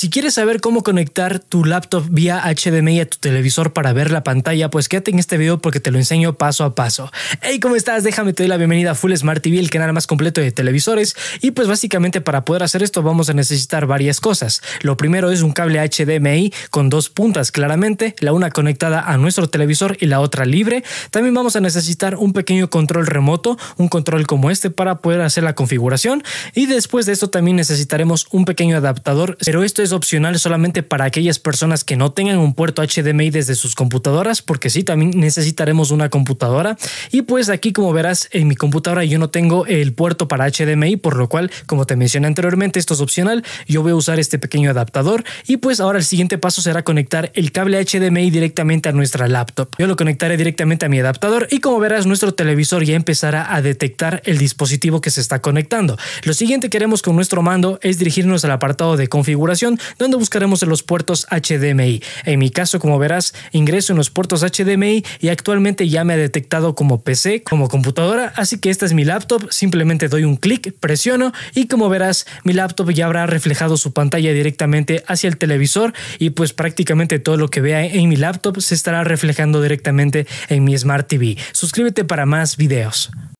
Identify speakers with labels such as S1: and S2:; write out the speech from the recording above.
S1: Si quieres saber cómo conectar tu laptop vía HDMI a tu televisor para ver la pantalla, pues quédate en este video porque te lo enseño paso a paso. Hey, ¿cómo estás? Déjame te doy la bienvenida a Full Smart TV, el canal más completo de televisores. Y pues básicamente para poder hacer esto vamos a necesitar varias cosas. Lo primero es un cable HDMI con dos puntas, claramente, la una conectada a nuestro televisor y la otra libre. También vamos a necesitar un pequeño control remoto, un control como este para poder hacer la configuración. Y después de esto también necesitaremos un pequeño adaptador, pero esto es opcional solamente para aquellas personas que no tengan un puerto HDMI desde sus computadoras, porque sí, también necesitaremos una computadora. Y pues aquí, como verás, en mi computadora yo no tengo el puerto para HDMI, por lo cual, como te mencioné anteriormente, esto es opcional. Yo voy a usar este pequeño adaptador y pues ahora el siguiente paso será conectar el cable HDMI directamente a nuestra laptop. Yo lo conectaré directamente a mi adaptador y como verás, nuestro televisor ya empezará a detectar el dispositivo que se está conectando. Lo siguiente que haremos con nuestro mando es dirigirnos al apartado de configuración donde buscaremos los puertos HDMI. En mi caso, como verás, ingreso en los puertos HDMI y actualmente ya me ha detectado como PC, como computadora, así que esta es mi laptop, simplemente doy un clic, presiono y como verás, mi laptop ya habrá reflejado su pantalla directamente hacia el televisor y pues prácticamente todo lo que vea en mi laptop se estará reflejando directamente en mi Smart TV. Suscríbete para más videos.